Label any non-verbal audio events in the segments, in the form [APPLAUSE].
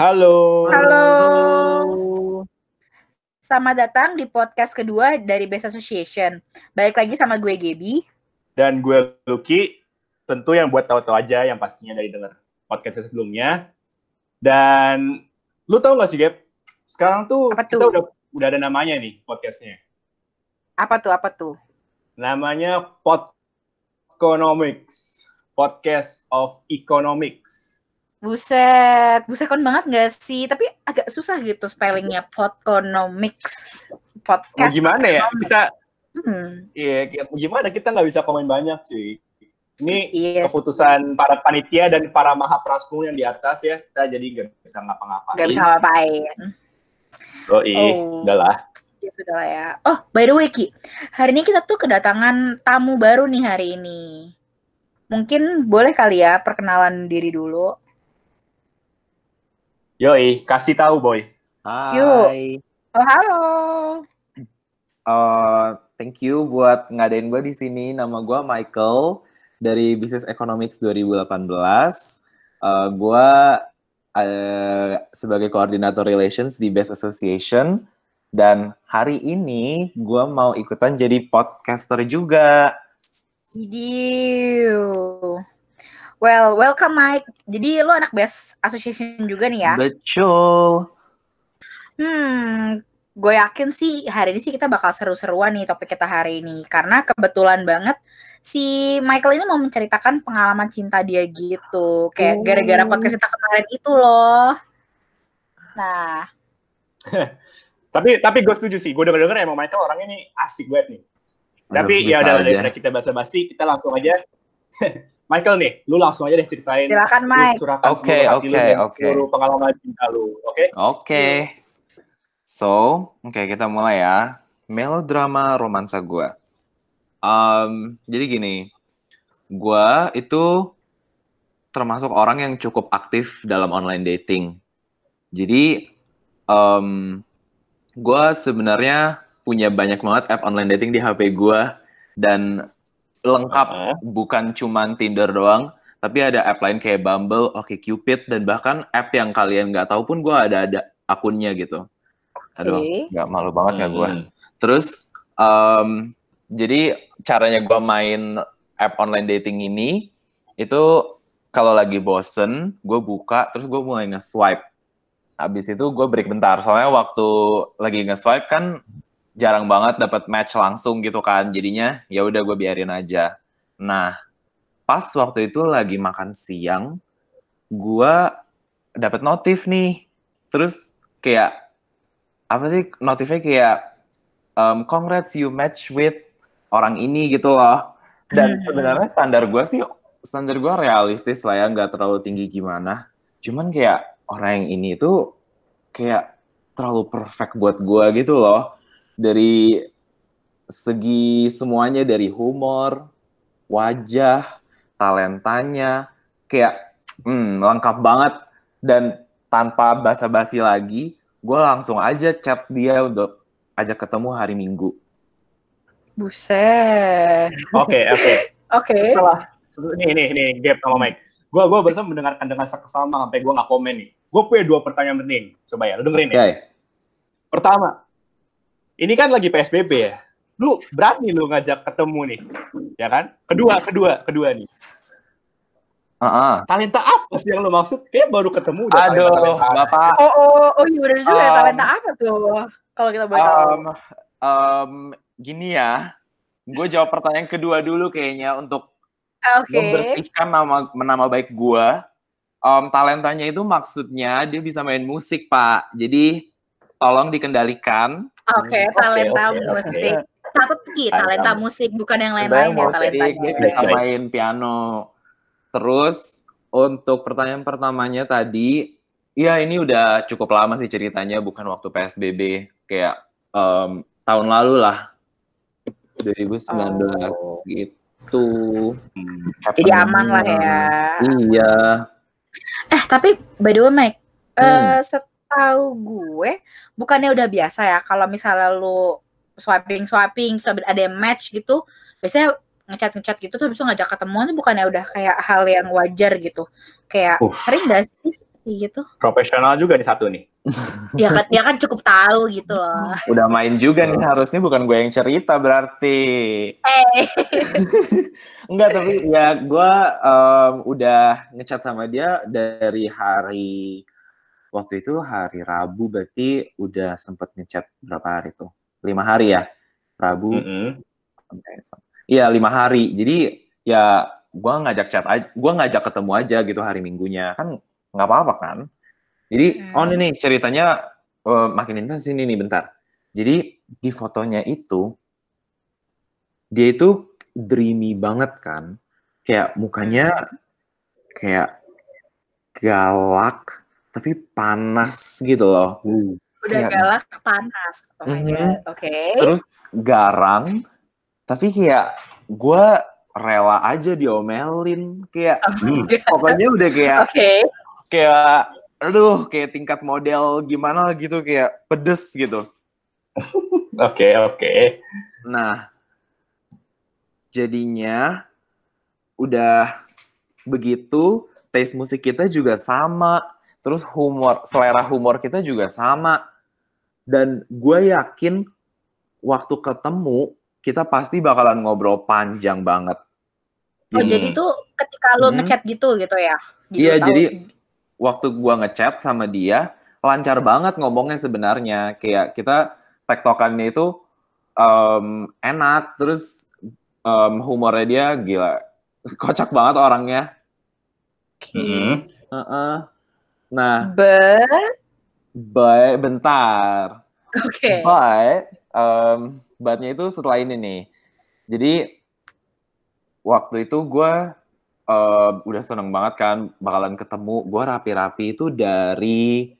Halo. Halo. Selamat datang di podcast kedua dari Best Association. Balik lagi sama gue Gebi. Dan gue Lucky. Tentu yang buat tahu-tahu aja yang pastinya dari dengar podcast sebelumnya. Dan lu tahu gak sih, Geb, Sekarang tuh, tuh? kita udah udah ada namanya nih podcastnya. Apa tuh? Apa tuh? Namanya Pod Economics, Podcast of Economics Buset, buset busekon banget gak sih? Tapi agak susah gitu spellingnya podconomics podcast. Mau gimana ya? Economics. Kita hmm. Iya, hmm. gimana kita nggak bisa komen banyak sih. Ini yes. Iya. keputusan para panitia dan para maha prasmu yang di atas ya. Kita jadi nggak bisa ngapa-ngapain. Gak bisa ngapain. Oh iya, oh. udahlah. Ya sudah lah ya. Oh, by the way Ki, hari ini kita tuh kedatangan tamu baru nih hari ini. Mungkin boleh kali ya perkenalan diri dulu. Yoi, kasih tahu boy. Hai. Yuk. Oh, halo. Uh, thank you buat ngadain gue di sini. Nama gue Michael dari Business Economics 2018. Uh, gue uh, sebagai koordinator relations di Best Association dan hari ini gue mau ikutan jadi podcaster juga. Video. Well, welcome Mike. Jadi lo anak Best Association juga nih ya? Betul. Hmm, gue yakin sih hari ini sih kita bakal seru-seruan nih topik kita hari ini. Karena kebetulan banget si Michael ini mau menceritakan pengalaman cinta dia gitu. Kayak oh. gara-gara podcast kita kemarin itu loh. Nah. [LAUGHS] tapi tapi gue setuju sih. Gue udah denger emang Michael orang ini asik banget nih. Tapi ya udah daripada kita basa-basi, kita langsung aja [LAUGHS] Michael nih, lu langsung aja deh ceritain. Silakan Mike. Oke, oke, oke. Seluruh pengalaman cinta lu, oke? Okay? Oke. Okay. So, oke okay, kita mulai ya. Melodrama romansa gue. Um, jadi gini, gue itu termasuk orang yang cukup aktif dalam online dating. Jadi, um, gue sebenarnya punya banyak banget app online dating di HP gue dan lengkap uh -huh. bukan cuma Tinder doang tapi ada app lain kayak Bumble, Oke Cupid dan bahkan app yang kalian nggak tahu pun gue ada ada akunnya gitu. Okay. Aduh, nggak malu banget ya hmm. ya gue. Terus um, jadi caranya gue main app online dating ini itu kalau lagi bosen gue buka terus gue mulai nge-swipe. Abis itu gue break bentar soalnya waktu lagi nge-swipe kan jarang banget dapat match langsung gitu kan jadinya ya udah gue biarin aja nah pas waktu itu lagi makan siang gue dapat notif nih terus kayak apa sih notifnya kayak um, congrats you match with orang ini gitu loh dan hmm. sebenarnya standar gue sih standar gue realistis lah ya nggak terlalu tinggi gimana cuman kayak orang yang ini tuh kayak terlalu perfect buat gue gitu loh dari segi semuanya dari humor, wajah, talentanya, kayak hmm, lengkap banget dan tanpa basa-basi lagi, gue langsung aja chat dia untuk ajak ketemu hari Minggu. Buset. Oke, oke. [LAUGHS] Oke. Salah. Nih, nih, nih, gap sama Mike. Gue gua bersama mendengarkan dengan seksama sampai gue nggak komen nih. Gue punya dua pertanyaan penting. Coba ya, lu dengerin okay. ya. Pertama, ini kan lagi PSBB ya. Lu berani lu ngajak ketemu nih, ya kan? Kedua, kedua, kedua nih. Uh-uh. Talenta apa sih yang lu maksud? Kayak baru ketemu udah Aduh, talenta, talenta Bapak. Oh, oh, oh, oh iya udah juga ya, um, ya. Talenta apa tuh? Kalau kita boleh um, tahu. Um, gini ya, gue jawab pertanyaan kedua dulu kayaknya untuk ah, okay. membersihkan nama nama baik gue. Um, talentanya itu maksudnya dia bisa main musik, Pak. Jadi tolong dikendalikan Oke, talenta musik. Okay. talenta, musik bukan yang lain-lain ya talenta. Jadi main piano. Terus untuk pertanyaan pertamanya tadi, ya ini udah cukup lama sih ceritanya, bukan waktu PSBB, kayak um, tahun lalu lah, 2019 oh. gitu. Hmm, Jadi aman lah ya. Iya. Eh tapi by the way Mike, eh, hmm. uh, set tahu gue bukannya udah biasa ya kalau misalnya lu swapping swapping ada yang match gitu biasanya ngechat ngechat gitu tuh bisa ngajak ketemuan bukannya udah kayak hal yang wajar gitu kayak uh. sering gak sih gitu profesional juga di satu nih [LAUGHS] ya kan dia ya kan cukup tahu gitu loh [LAUGHS] udah main juga nih harusnya bukan gue yang cerita berarti hey. Eh. [LAUGHS] enggak tapi ya gue um, udah ngechat sama dia dari hari waktu itu hari Rabu berarti udah sempat ngechat berapa hari tuh? Lima hari ya? Rabu. Iya mm -hmm. lima hari. Jadi ya gue ngajak chat, aja, gue ngajak ketemu aja gitu hari Minggunya kan nggak apa-apa kan? Jadi mm. oh ini ceritanya uh, makin intens ini nih bentar. Jadi di fotonya itu dia itu dreamy banget kan, kayak mukanya iya. kayak galak, tapi panas gitu loh. Uh, Udah kayak, galak panas. Oh mm -hmm. Oke. Okay. Terus garang, tapi kayak gue rela aja diomelin kayak oh, hmm, pokoknya udah kayak okay. kayak aduh kayak tingkat model gimana gitu kayak pedes gitu. [LAUGHS] Oke okay, oke. Okay. Nah jadinya udah begitu taste musik kita juga sama terus humor selera humor kita juga sama dan gue yakin waktu ketemu kita pasti bakalan ngobrol panjang banget. Oh hmm. jadi tuh ketika lo hmm. ngechat gitu gitu ya? Gitu iya tahu. jadi waktu gue ngechat sama dia lancar banget ngomongnya sebenarnya kayak kita tektokannya itu um, enak terus um, humornya dia gila kocak banget orangnya. Okay. Hmm. Uh -uh. Nah, but but bentar. Oke. Okay. But um, butnya itu setelah ini nih. Jadi waktu itu gue uh, udah seneng banget kan bakalan ketemu. Gue rapi-rapi itu dari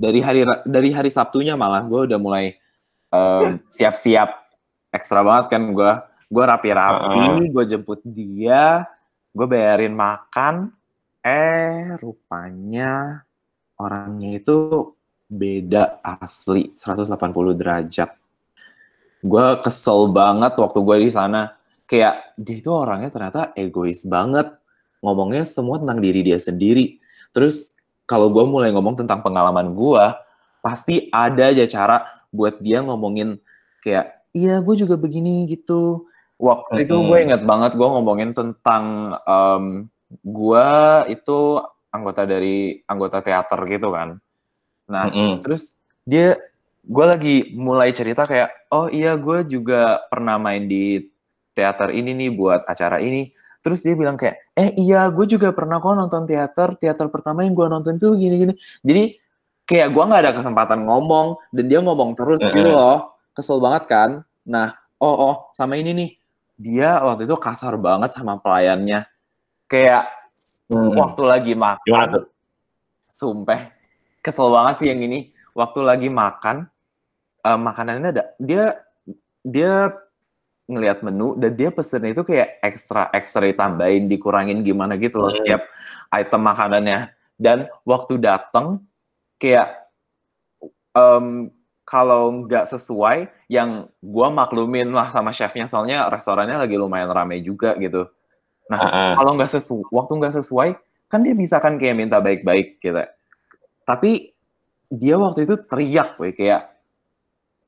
dari hari dari hari Sabtunya malah gue udah mulai siap um, siap-siap ekstra banget kan gue. Gue rapi-rapi, uh. gue jemput dia, gue bayarin makan. Eh, rupanya orangnya itu beda asli 180 derajat. Gue kesel banget waktu gue di sana. Kayak dia itu orangnya ternyata egois banget. Ngomongnya semua tentang diri dia sendiri. Terus kalau gue mulai ngomong tentang pengalaman gue, pasti ada aja cara buat dia ngomongin kayak, iya gue juga begini gitu. Waktu itu gue inget banget gue ngomongin tentang um, mmm, gue itu anggota dari anggota teater gitu kan. Nah, mm -hmm. terus dia gue lagi mulai cerita kayak oh iya gue juga pernah main di teater ini nih buat acara ini. Terus dia bilang kayak eh iya gue juga pernah kok nonton teater teater pertama yang gue nonton tuh gini-gini. Jadi kayak gue nggak ada kesempatan ngomong dan dia ngomong terus mm -hmm. gitu loh. Kesel banget kan? Nah, oh oh sama ini nih dia waktu itu kasar banget sama pelayannya. Kayak hmm. waktu lagi makan Gimana tuh? sumpah kesel banget sih yang ini waktu lagi makan uh, makanannya ada dia dia ngelihat menu dan dia pesen itu kayak ekstra ekstra ditambahin dikurangin gimana gitu loh hmm. item makanannya dan waktu dateng kayak um, kalau nggak sesuai yang gue maklumin lah sama chefnya soalnya restorannya lagi lumayan rame juga gitu Nah, uh -uh. kalau nggak sesuai, waktu nggak sesuai, kan dia bisa kan kayak minta baik-baik gitu. Tapi dia waktu itu teriak, woi kayak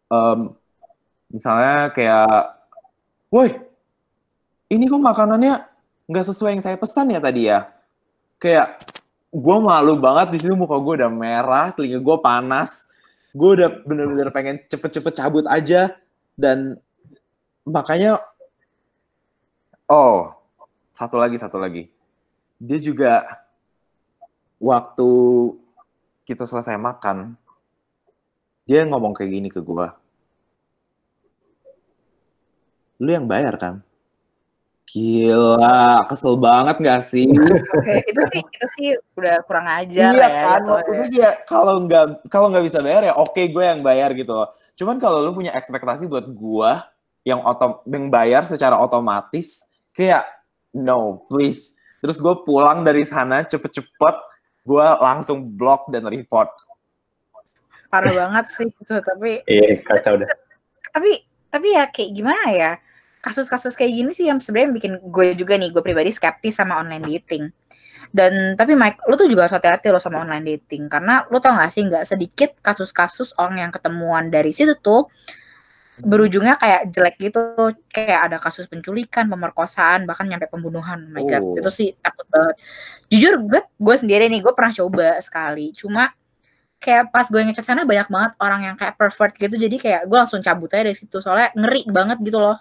um, misalnya kayak, woi ini kok makanannya nggak sesuai yang saya pesan ya tadi ya. Kayak gue malu banget di situ muka gue udah merah, telinga gue panas, gue udah bener-bener pengen cepet-cepet cabut aja dan makanya oh satu lagi satu lagi dia juga waktu kita selesai makan dia ngomong kayak gini ke gue lu yang bayar kan Gila, kesel banget gak sih? Oke, itu sih itu sih udah kurang aja. iya, ya. kan, gitu. kalau nggak kalau nggak bisa bayar ya oke okay, gue yang bayar gitu loh. Cuman kalau lu punya ekspektasi buat gue yang otom yang bayar secara otomatis kayak no please terus gue pulang dari sana cepet-cepet gue langsung block dan report parah banget sih itu tapi iya kacau udah [LAUGHS] tapi tapi ya kayak gimana ya kasus-kasus kayak gini sih yang sebenarnya bikin gue juga nih gue pribadi skeptis sama online dating dan tapi Mike lo tuh juga harus hati-hati lo sama online dating karena lo tau gak sih Gak sedikit kasus-kasus orang yang ketemuan dari situ tuh Hmm. berujungnya kayak jelek gitu kayak ada kasus penculikan pemerkosaan bahkan nyampe pembunuhan oh my god oh. itu sih takut banget jujur gue gue sendiri nih gue pernah coba sekali cuma kayak pas gue ngecat sana banyak banget orang yang kayak pervert gitu jadi kayak gue langsung cabut aja dari situ soalnya ngeri banget gitu loh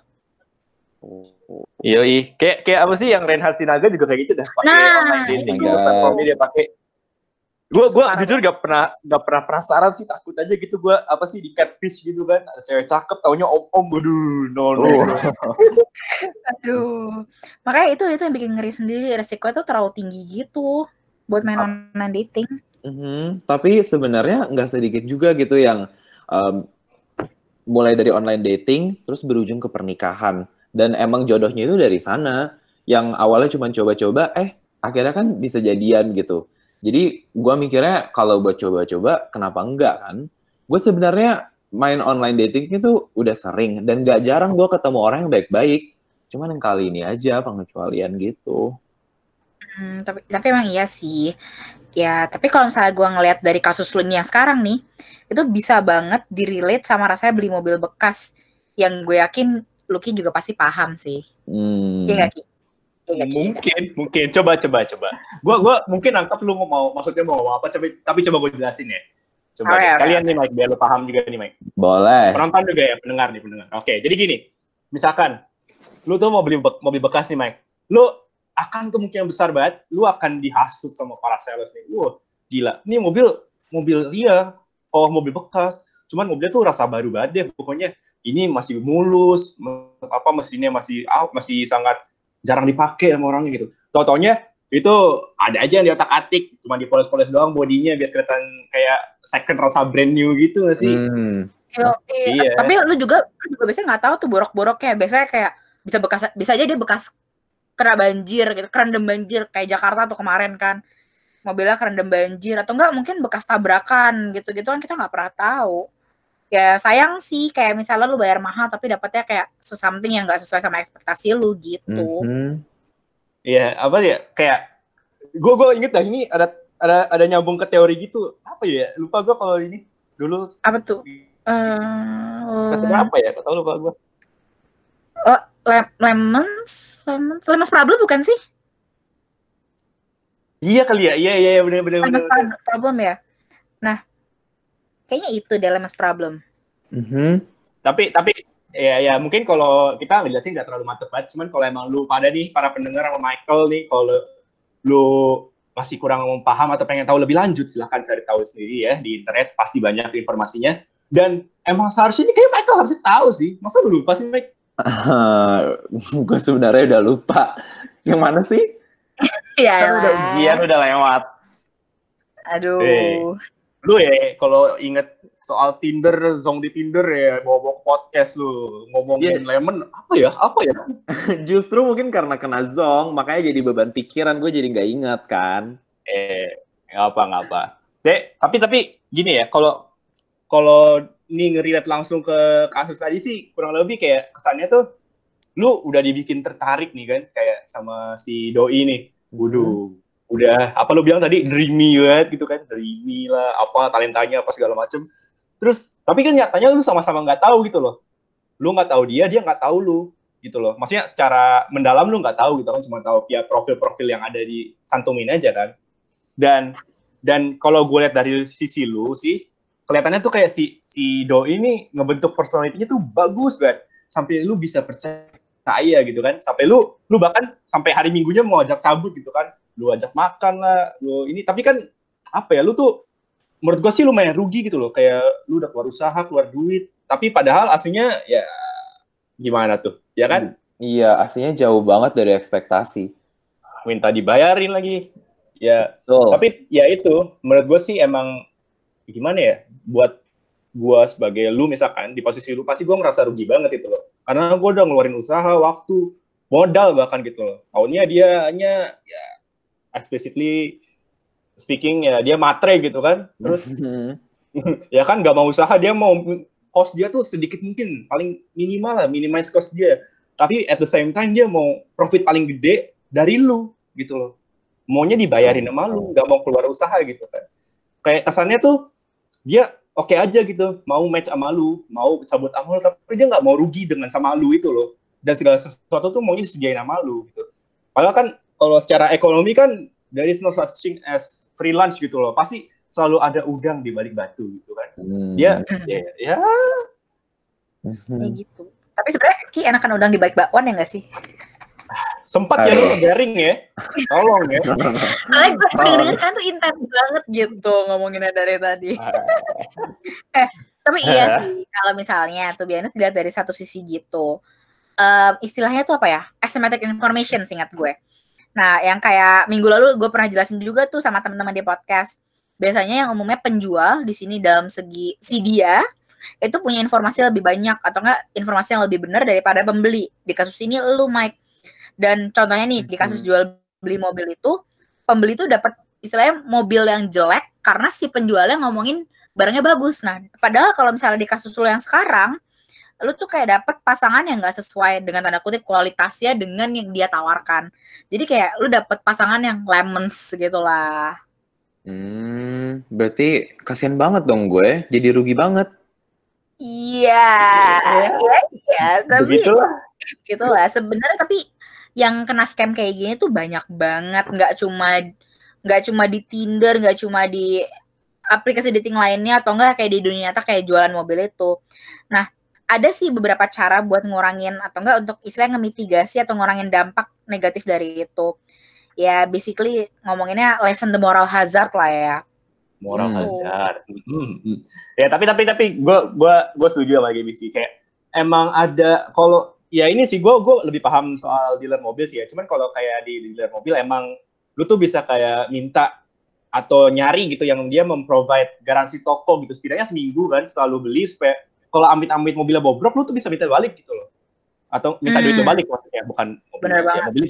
Iya, kayak kayak apa sih yang Reinhard Sinaga juga kayak gitu dah pakai nah, online dating gitu, dia pakai gue gue jujur gak pernah gak pernah penasaran sih takut aja gitu gue apa sih di catfish gitu kan ada cewek cakep taunya om om aduh no no oh. [LAUGHS] aduh makanya itu itu yang bikin ngeri sendiri resiko itu terlalu tinggi gitu buat main online dating mm-hmm. tapi sebenarnya nggak sedikit juga gitu yang um, mulai dari online dating terus berujung ke pernikahan dan emang jodohnya itu dari sana yang awalnya cuma coba-coba eh akhirnya kan bisa jadian gitu jadi gue mikirnya kalau buat coba-coba kenapa enggak kan? Gue sebenarnya main online dating itu udah sering dan gak jarang gue ketemu orang yang baik-baik. Cuman yang kali ini aja pengecualian gitu. Hmm, tapi, tapi emang iya sih. Ya, tapi kalau misalnya gue ngeliat dari kasus lu yang sekarang nih, itu bisa banget direlate sama rasanya beli mobil bekas. Yang gue yakin Lucky juga pasti paham sih. Hmm. Iya gak, Ki? mungkin mungkin coba coba coba gua gua mungkin angkat lu mau maksudnya mau apa tapi tapi coba gue jelasin ya coba ya, kalian ya. nih Mike biar lu paham juga nih Mike boleh penonton juga ya pendengar nih pendengar oke jadi gini misalkan lu tuh mau beli be mobil bekas nih Mike lu akan kemungkinan besar banget lu akan dihasut sama para sales nih wah gila ini mobil mobil dia oh mobil bekas cuman mobilnya tuh rasa baru banget deh pokoknya ini masih mulus apa mesinnya masih ah, masih sangat jarang dipakai sama orangnya gitu. Totonya itu ada aja yang di otak atik, cuma dipoles-poles doang bodinya biar kelihatan kayak second rasa brand new gitu gak sih. Hmm. Eh, iya. Tapi lu juga lu juga biasanya nggak tahu tuh borok-boroknya. Biasanya kayak bisa bekas bisa aja dia bekas kena banjir gitu, kerendam banjir kayak Jakarta tuh kemarin kan. Mobilnya kerendam banjir atau enggak mungkin bekas tabrakan gitu-gitu kan kita nggak pernah tahu ya sayang sih kayak misalnya lu bayar mahal tapi dapatnya kayak sesuatu yang nggak sesuai sama ekspektasi lu gitu. Iya mm -hmm. apa ya kayak gue gue inget dah ini ada ada ada nyambung ke teori gitu apa ya lupa gue kalau ini dulu apa tuh uh, apa ya Tahu lupa gue oh, le lemons lemons lemons problem bukan sih iya kali ya iya iya, iya benar benar lemons bener, problem ya nah Kayaknya itu dalam mas problem. Mm -hmm. Tapi tapi ya ya mungkin kalau kita sih nggak terlalu mantep banget. Cuman kalau emang lu pada nih para pendengar sama Michael nih kalau lu masih kurang paham atau pengen tahu lebih lanjut silahkan cari tahu sendiri ya di internet pasti banyak informasinya dan emang seharusnya ini kayak Michael harusnya tahu sih masa lu lupa sih Mike? Uh, [LAUGHS] gue sebenarnya udah lupa yang mana sih? Iya kan udah ujian udah lewat. Aduh. Hey. Eh lu ya kalau inget soal Tinder, zong di Tinder ya, bawa-bawa podcast lu ngomongin yeah. lemon apa ya? Apa ya? [LAUGHS] Justru mungkin karena kena zong, makanya jadi beban pikiran gue jadi nggak ingat kan. Eh, ngapa ngapa nggak Dek, tapi tapi gini ya, kalau kalau nih ngeriat langsung ke kasus tadi sih kurang lebih kayak kesannya tuh lu udah dibikin tertarik nih kan kayak sama si doi nih, budu. Hmm udah apa lu bilang tadi dreamy banget gitu kan dreamy lah apa talentanya apa segala macem terus tapi kan nyatanya lu sama-sama nggak tahu gitu loh lu nggak tahu dia dia nggak tahu lu gitu loh maksudnya secara mendalam lu nggak tahu gitu kan cuma tahu via profil-profil yang ada di santumin aja kan dan dan kalau gue lihat dari sisi lu sih kelihatannya tuh kayak si si do ini ngebentuk personalitinya tuh bagus banget sampai lu bisa percaya gitu kan sampai lu lu bahkan sampai hari minggunya mau ajak cabut gitu kan lu ajak makan lah lu ini tapi kan apa ya lu tuh menurut gua sih lumayan rugi gitu loh kayak lu udah keluar usaha keluar duit tapi padahal aslinya ya gimana tuh ya kan hmm. iya aslinya jauh banget dari ekspektasi minta dibayarin lagi ya so. tapi ya itu menurut gua sih emang gimana ya buat gua sebagai lu misalkan di posisi lu pasti gua ngerasa rugi banget itu loh karena gua udah ngeluarin usaha waktu modal bahkan gitu loh tahunnya dia hanya ya explicitly speaking ya dia matre gitu kan terus [LAUGHS] ya kan nggak mau usaha dia mau cost dia tuh sedikit mungkin paling minimal lah minimize cost dia tapi at the same time dia mau profit paling gede dari lu gitu loh maunya dibayarin sama lu nggak mau keluar usaha gitu kan kayak kesannya tuh dia oke okay aja gitu mau match sama lu mau cabut sama lu tapi dia nggak mau rugi dengan sama lu itu loh dan segala sesuatu tuh maunya disediain sama lu gitu padahal kan kalau secara ekonomi kan dari no such thing as freelance gitu loh. Pasti selalu ada udang di balik batu gitu kan. Hmm. Ya, ya, ya. Ya gitu. Tapi sebenarnya Ki enakan udang di balik bakwan ya nggak sih? Sempat ya lu garing ya. Tolong ya. Kalau gue dengerin kan tuh intens banget gitu ngomonginnya dari tadi. Ah. [LAUGHS] eh, tapi iya sih kalau misalnya tuh biasanya dilihat dari satu sisi gitu. Uh, istilahnya tuh apa ya? Asymmetric information singkat gue Nah, yang kayak minggu lalu gue pernah jelasin juga tuh sama teman-teman di podcast. Biasanya yang umumnya penjual di sini dalam segi si dia itu punya informasi lebih banyak atau enggak informasi yang lebih benar daripada pembeli. Di kasus ini lu Mike. Dan contohnya nih di kasus hmm. jual beli mobil itu pembeli itu dapat istilahnya mobil yang jelek karena si penjualnya ngomongin barangnya bagus. Nah, padahal kalau misalnya di kasus lu yang sekarang lu tuh kayak dapet pasangan yang gak sesuai dengan tanda kutip kualitasnya dengan yang dia tawarkan. Jadi kayak lu dapet pasangan yang lemons gitu lah. Hmm, berarti kasihan banget dong gue, jadi rugi banget. Iya, iya, iya, tapi gitu lah. Sebenarnya tapi yang kena scam kayak gini tuh banyak banget, nggak cuma nggak cuma di Tinder, nggak cuma di aplikasi dating lainnya atau enggak kayak di dunia nyata kayak jualan mobil itu. Nah, ada sih beberapa cara buat ngurangin atau enggak untuk istilahnya ngemitigasi atau ngurangin dampak negatif dari itu. Ya basically ngomonginnya lesson the moral hazard lah ya. Moral gitu. hmm. hazard. Hmm. Ya tapi tapi tapi gue gua gue setuju sama sih kayak emang ada kalau ya ini sih gue gue lebih paham soal dealer mobil sih ya. Cuman kalau kayak di dealer mobil emang lu tuh bisa kayak minta atau nyari gitu yang dia memprovide garansi toko gitu setidaknya seminggu kan selalu beli supaya kalau amit-amit mobilnya bobrok lu tuh bisa minta balik gitu loh atau minta hmm. duit balik maksudnya bukan mobil, ya, mobil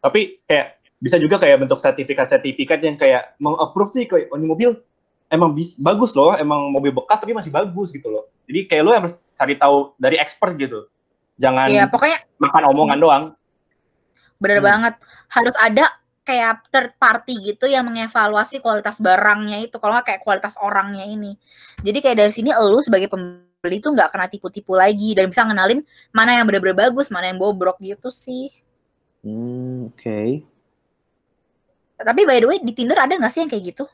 tapi kayak bisa juga kayak bentuk sertifikat-sertifikat yang kayak mengapprove sih kayak oh, ini mobil emang bis, bagus loh emang mobil bekas tapi masih bagus gitu loh jadi kayak lu harus cari tahu dari expert gitu jangan ya, pokoknya makan omongan doang bener hmm. banget harus ada kayak third party gitu yang mengevaluasi kualitas barangnya itu kalau kayak kualitas orangnya ini jadi kayak dari sini lu sebagai pem beli tuh nggak kena tipu-tipu lagi dan bisa ngenalin mana yang bener-bener bagus, mana yang bobrok gitu sih. Hmm, oke. Okay. Tapi by the way di Tinder ada nggak sih yang kayak gitu?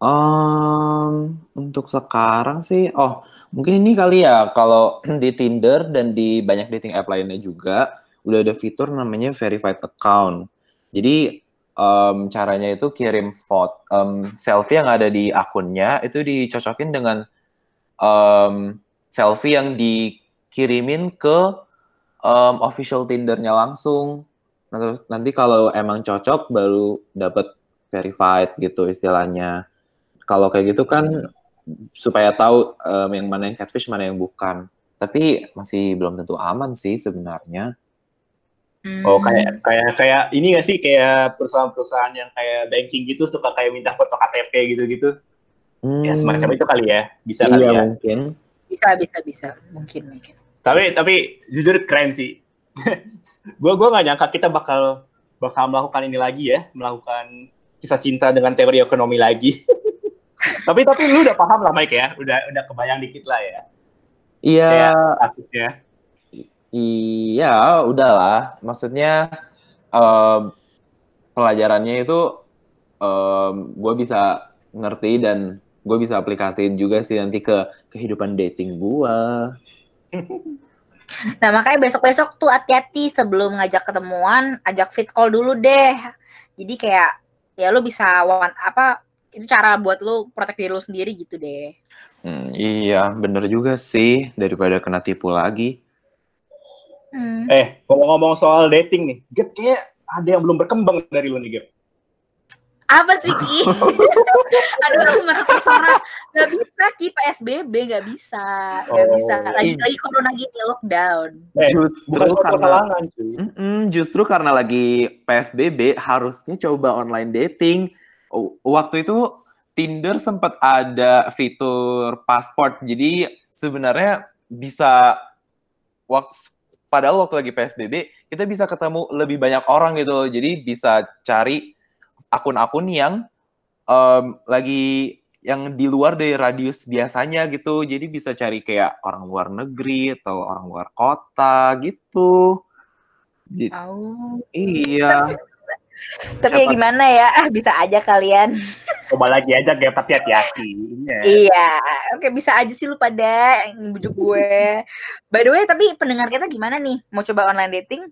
Um, untuk sekarang sih, oh mungkin ini kali ya kalau [CLEARS THROAT] di Tinder dan di banyak dating app lainnya juga udah ada fitur namanya verified account. Jadi um, caranya itu kirim foto um, mmm, selfie yang ada di akunnya itu dicocokin dengan um, selfie yang dikirimin ke um, official Tindernya langsung. Nah, terus nanti kalau emang cocok baru dapat verified gitu istilahnya. Kalau kayak gitu kan supaya tahu um, yang mana yang catfish mana yang bukan. Tapi masih belum tentu aman sih sebenarnya. Hmm. Oh kayak hmm. kayak kayak ini gak sih kayak perusahaan-perusahaan yang kayak banking gitu suka kayak minta foto KTP gitu-gitu. Ya, hmm. Ya semacam itu kali ya, bisa iya, kali ya. mungkin. Bisa, bisa, bisa, mungkin, mungkin. Tapi, tapi jujur keren sih. [LAUGHS] gua gua nggak nyangka kita bakal bakal melakukan ini lagi ya, melakukan kisah cinta dengan teori ekonomi lagi. [LAUGHS] tapi tapi lu udah paham lah Mike ya, udah udah kebayang dikit lah ya. Iya. akhirnya Iya, udahlah. Maksudnya um, pelajarannya itu um, gue bisa ngerti dan gue bisa aplikasiin juga sih nanti ke kehidupan dating gue. [LAUGHS] Nah makanya besok-besok tuh hati-hati sebelum ngajak ketemuan, ajak fit call dulu deh. Jadi kayak ya lu bisa wawan apa itu cara buat lu protek diri lu sendiri gitu deh. Hmm, iya bener juga sih daripada kena tipu lagi. Hmm. Eh kalau ngomong soal dating nih, Get kayak ada yang belum berkembang dari lu nih Get apa sih Ki? [LAUGHS] Aduh aku merasa Sarah nggak bisa Ki PSBB nggak bisa nggak oh, bisa lagi i- lagi corona gini lockdown. Eh, justru karena mm justru karena lagi PSBB harusnya coba online dating. Waktu itu Tinder sempat ada fitur pasport jadi sebenarnya bisa waktu padahal waktu lagi PSBB kita bisa ketemu lebih banyak orang gitu jadi bisa cari akun-akun yang um, lagi yang di luar dari radius biasanya gitu. Jadi bisa cari kayak orang luar negeri atau orang luar kota gitu. Tahu. Iya. Tapi, ya gimana ya? Ah, bisa aja kalian. Coba lagi aja ya, tapi hati-hati. Iya. iya. Oke, bisa aja sih lu pada bujuk gue. By the way, tapi pendengar kita gimana nih? Mau coba online dating?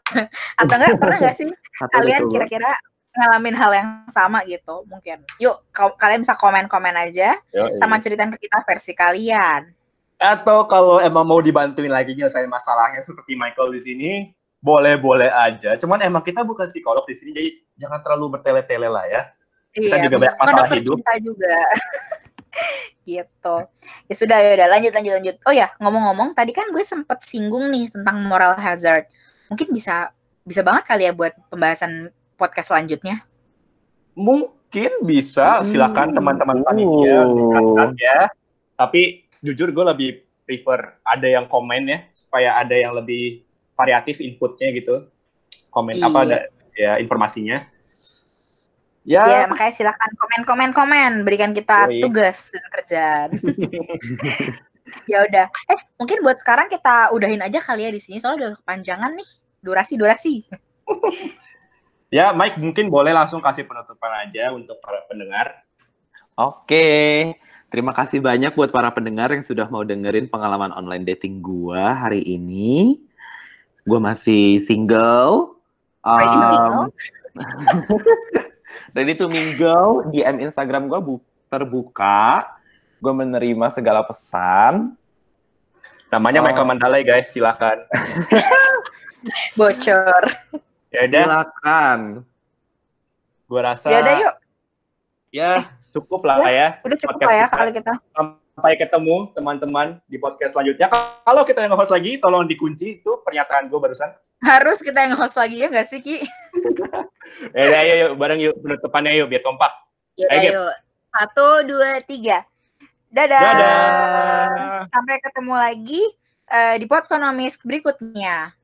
[LAUGHS] Atau enggak pernah enggak sih kalian kira-kira ngalamin hal yang sama gitu mungkin. Yuk kalian bisa komen-komen aja Yoi. sama cerita ke kita versi kalian. Atau kalau emang mau dibantuin lagi nyelesain masalahnya seperti Michael di sini, boleh-boleh aja. Cuman emang kita bukan psikolog di sini, jadi jangan terlalu bertele-tele lah ya. Kita iya, juga banyak masalah hidup. Kita juga. [LAUGHS] gitu. Ya sudah, ya udah lanjut lanjut lanjut. Oh ya, ngomong-ngomong tadi kan gue sempet singgung nih tentang moral hazard. Mungkin bisa bisa banget kali ya buat pembahasan podcast selanjutnya? Mungkin bisa, hmm. silakan teman teman-teman panitia oh. ya. Tapi jujur gue lebih prefer ada yang komen ya supaya ada yang lebih variatif inputnya gitu. Komen apa iya. ada ya informasinya. Ya, ya makanya silakan komen komen komen berikan kita iya. tugas dan kerjaan. [LAUGHS] ya udah. Eh, mungkin buat sekarang kita udahin aja kali ya di sini soalnya udah kepanjangan nih. Durasi durasi. [LAUGHS] Ya, Mike mungkin boleh langsung kasih penutupan aja untuk para pendengar. Oke, terima kasih banyak buat para pendengar yang sudah mau dengerin pengalaman online dating gue hari ini. Gue masih single. Um, dan itu minggu DM Instagram gue bu terbuka. Gue menerima segala pesan. Namanya oh. Michael um, Mandalay guys, silakan. [LAUGHS] Bocor. Yaudah. Silakan. Gua rasa Ya udah yuk. Ya, cukup lah ya. ya. Udah cukup podcast lah ya kali kita. Sampai ketemu teman-teman di podcast selanjutnya. Kalau kita yang host lagi tolong dikunci itu pernyataan gue barusan. Harus kita yang host lagi ya nggak sih Ki? [LAUGHS] ya udah ayo yuk bareng yuk penutupannya yuk biar kompak. Yaudah, ayo. yuk. Satu, dua, tiga. Dadah. Dadah. Sampai ketemu lagi uh, di podcast berikutnya.